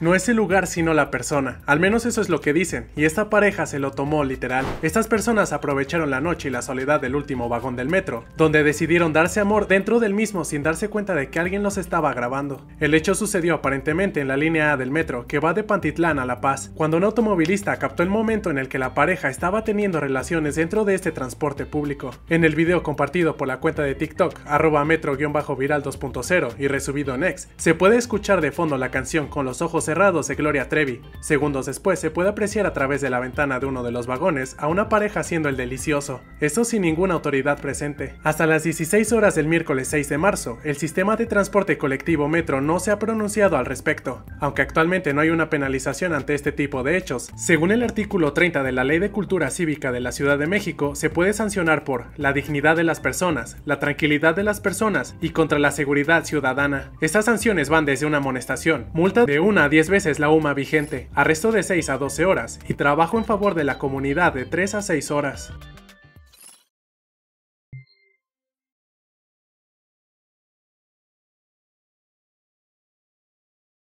No es el lugar sino la persona, al menos eso es lo que dicen, y esta pareja se lo tomó literal. Estas personas aprovecharon la noche y la soledad del último vagón del metro, donde decidieron darse amor dentro del mismo sin darse cuenta de que alguien los estaba grabando. El hecho sucedió aparentemente en la línea A del metro, que va de Pantitlán a La Paz, cuando un automovilista captó el momento en el que la pareja estaba teniendo relaciones dentro de este transporte público. En el video compartido por la cuenta de TikTok, arroba metro-viral 2.0 y resubido en X, se puede escuchar de fondo la canción con los ojos cerrados de Gloria Trevi. Segundos después se puede apreciar a través de la ventana de uno de los vagones a una pareja haciendo el delicioso, esto sin ninguna autoridad presente. Hasta las 16 horas del miércoles 6 de marzo, el sistema de transporte colectivo Metro no se ha pronunciado al respecto, aunque actualmente no hay una penalización ante este tipo de hechos. Según el artículo 30 de la Ley de Cultura Cívica de la Ciudad de México, se puede sancionar por la dignidad de las personas, la tranquilidad de las personas y contra la seguridad ciudadana. Estas sanciones van desde una amonestación, multa de 1 a 10 10 veces la UMA vigente, arresto de 6 a 12 horas y trabajo en favor de la comunidad de 3 a 6 horas.